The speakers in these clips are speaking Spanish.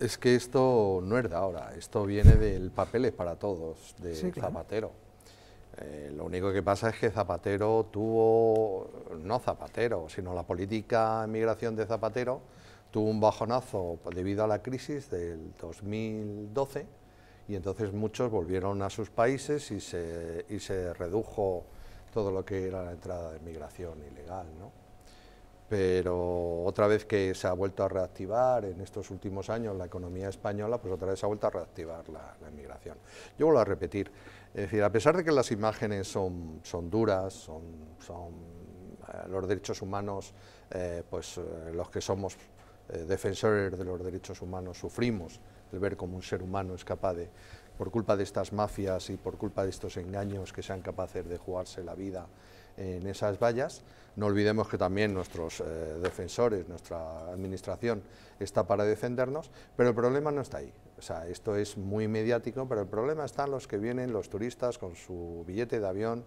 Es que esto no es de ahora, esto viene del Papeles para Todos, de Zapatero. Eh, lo único que pasa es que Zapatero tuvo, no Zapatero, sino la política de migración de Zapatero, tuvo un bajonazo debido a la crisis del 2012 y entonces muchos volvieron a sus países y se, y se redujo todo lo que era la entrada de migración ilegal. ¿no? pero otra vez que se ha vuelto a reactivar en estos últimos años la economía española, pues otra vez se ha vuelto a reactivar la, inmigración. Yo vuelvo a repetir, es decir, a pesar de que las imágenes son, duras, son, eh, los derechos humanos, eh, pues eh, los que somos eh, defensores de los derechos humanos sufrimos, el ver cómo un ser humano es capaz de, por culpa de estas mafias y por culpa de estos engaños que sean capaces de jugarse la vida en esas vallas. No olvidemos que también nuestros eh, defensores, nuestra administración está para defendernos, pero el problema no está ahí. O sea, esto es muy mediático, pero el problema están los que vienen, los turistas con su billete de avión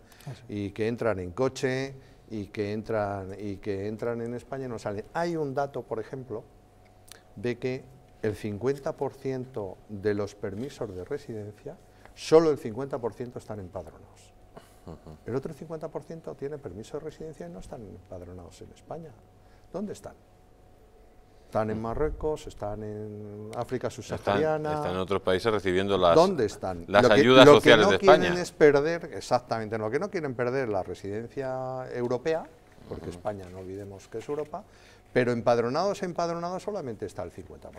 y que entran en coche y que entran, y que entran en España y no salen. Hay un dato, por ejemplo, de que el 50% de los permisos de residencia, solo el 50% están empadronados. El otro 50% tiene permiso de residencia y no están empadronados en España. ¿Dónde están? Están en Marruecos, están en África subsahariana. Están, en otros países recibiendo las, ¿Dónde están? las ayudas sociales de España. Lo que no quieren es perder, exactamente, lo que no quieren perder la residencia europea, porque España no olvidemos que es Europa, pero empadronados, empadronados solamente está el 50%.